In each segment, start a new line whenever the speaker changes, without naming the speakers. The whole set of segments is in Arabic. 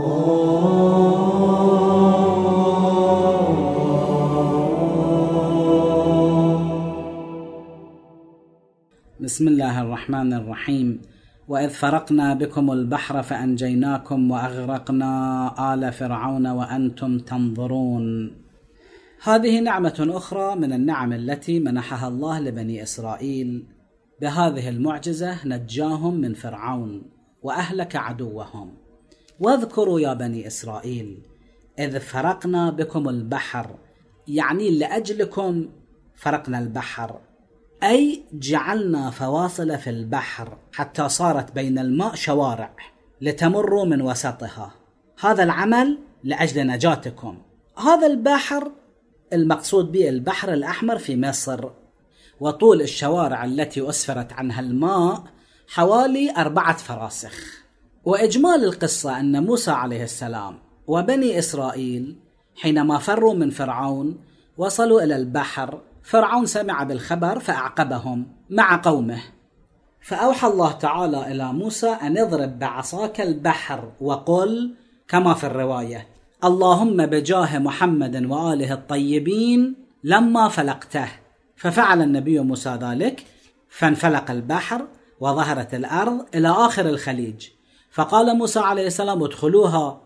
بسم الله الرحمن الرحيم واذ فرقنا بكم البحر فانجيناكم واغرقنا ال فرعون وانتم تنظرون هذه نعمه اخرى من النعم التي منحها الله لبني اسرائيل بهذه المعجزه نجاهم من فرعون واهلك عدوهم واذكروا يا بني اسرائيل اذ فرقنا بكم البحر يعني لاجلكم فرقنا البحر اي جعلنا فواصل في البحر حتى صارت بين الماء شوارع لتمروا من وسطها هذا العمل لاجل نجاتكم هذا البحر المقصود به البحر الاحمر في مصر وطول الشوارع التي اسفرت عنها الماء حوالي اربعه فراسخ واجمال القصه ان موسى عليه السلام وبني اسرائيل حينما فروا من فرعون وصلوا الى البحر فرعون سمع بالخبر فاعقبهم مع قومه فاوحى الله تعالى الى موسى ان اضرب بعصاك البحر وقل كما في الروايه اللهم بجاه محمد واله الطيبين لما فلقته ففعل النبي موسى ذلك فانفلق البحر وظهرت الارض الى اخر الخليج فقال موسى عليه السلام ادخلوها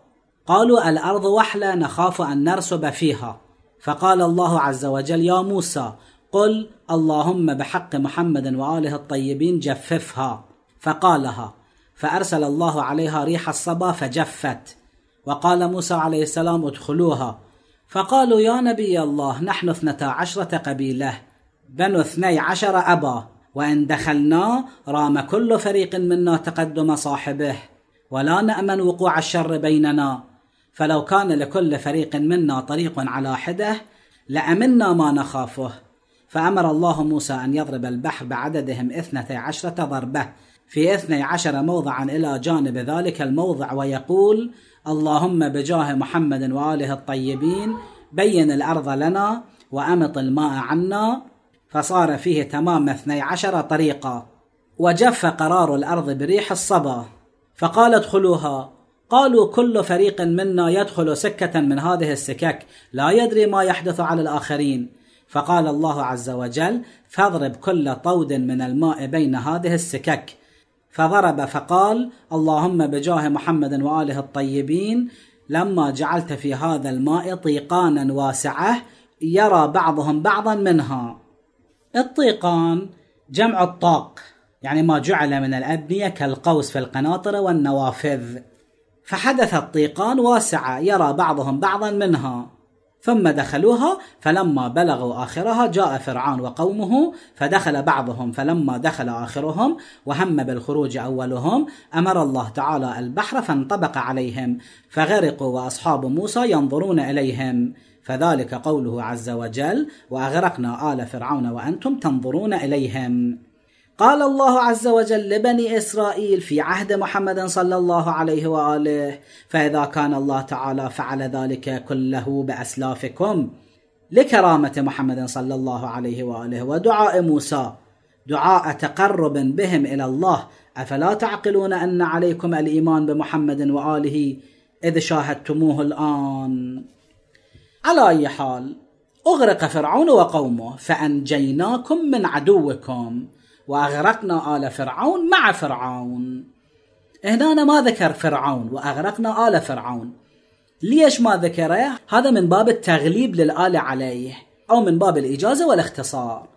قالوا الارض وحله نخاف ان نرسب فيها فقال الله عز وجل يا موسى قل اللهم بحق محمد واله الطيبين جففها فقالها فارسل الله عليها ريح الصبا فجفت وقال موسى عليه السلام ادخلوها فقالوا يا نبي الله نحن اثنتا عشرة قبيلة بنو اثني عشر أبا وإن دخلنا رام كل فريق منا تقدم صاحبه ولا نامن وقوع الشر بيننا فلو كان لكل فريق منا طريق على حده لامنا ما نخافه فامر الله موسى ان يضرب البحر بعددهم اثنتي عشره ضربه في اثني عشر موضعا الى جانب ذلك الموضع ويقول اللهم بجاه محمد واله الطيبين بين الارض لنا وامط الماء عنا فصار فيه تمام اثني عشر طريقا وجف قرار الارض بريح الصبا فقال ادخلوها قالوا كل فريق منا يدخل سكة من هذه السكك لا يدري ما يحدث على الآخرين فقال الله عز وجل فاضرب كل طود من الماء بين هذه السكك فضرب فقال اللهم بجاه محمد وآله الطيبين لما جعلت في هذا الماء طيقانا واسعة يرى بعضهم بعضا منها الطيقان جمع الطاق يعني ما جعل من الأبنية كالقوس في القناطر والنوافذ فحدث الطيقان واسعة يرى بعضهم بعضا منها ثم دخلوها فلما بلغوا آخرها جاء فرعون وقومه فدخل بعضهم فلما دخل آخرهم وهم بالخروج أولهم أمر الله تعالى البحر فانطبق عليهم فغرقوا وأصحاب موسى ينظرون إليهم فذلك قوله عز وجل وأغرقنا آل فرعون وأنتم تنظرون إليهم قال الله عز وجل لبني إسرائيل في عهد محمد صلى الله عليه وآله فإذا كان الله تعالى فعل ذلك كله بأسلافكم لكرامة محمد صلى الله عليه وآله ودعاء موسى دعاء تقرب بهم إلى الله أفلا تعقلون أن عليكم الإيمان بمحمد وآله إذ شاهدتموه الآن على أي حال أغرق فرعون وقومه فأنجيناكم من عدوكم وأغرقنا آل فرعون مع فرعون هنا ما ذكر فرعون وأغرقنا آل فرعون ليش ما ذكره؟ هذا من باب التغليب للآلة عليه أو من باب الإجازة والاختصار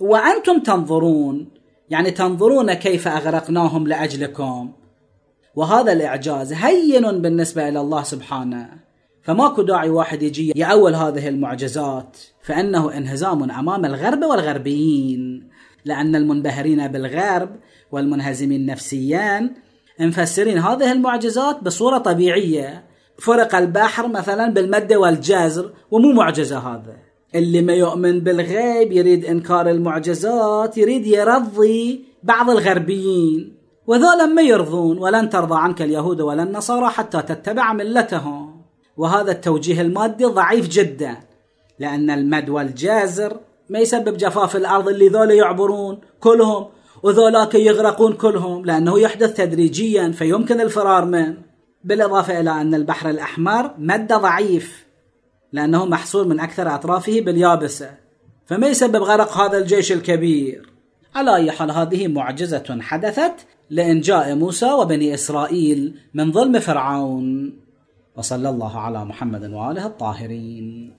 وأنتم تنظرون يعني تنظرون كيف أغرقناهم لأجلكم وهذا الإعجاز هين بالنسبة إلى الله سبحانه فماكو داعي واحد يجي يأول هذه المعجزات فإنه انهزام أمام الغرب والغربيين لأن المنبهرين بالغرب والمنهزمين نفسيا مفسرين هذه المعجزات بصورة طبيعية فرق البحر مثلا بالمد والجزر ومو معجزة هذا اللي ما يؤمن بالغيب يريد إنكار المعجزات يريد يرضي بعض الغربيين وذولا ما يرضون ولن ترضى عنك اليهود ولا النصارى حتى تتبع ملتهم وهذا التوجيه المادي ضعيف جدا لأن المد والجزر ما يسبب جفاف الارض اللي ذولا يعبرون كلهم وذولاك يغرقون كلهم لانه يحدث تدريجيا فيمكن الفرار منه بالاضافه الى ان البحر الاحمر مد ضعيف لانه محصور من اكثر اطرافه باليابسه فما يسبب غرق هذا الجيش الكبير على اي حال هذه معجزه حدثت لانجاء موسى وبني اسرائيل من ظلم فرعون وصلى الله على محمد واله الطاهرين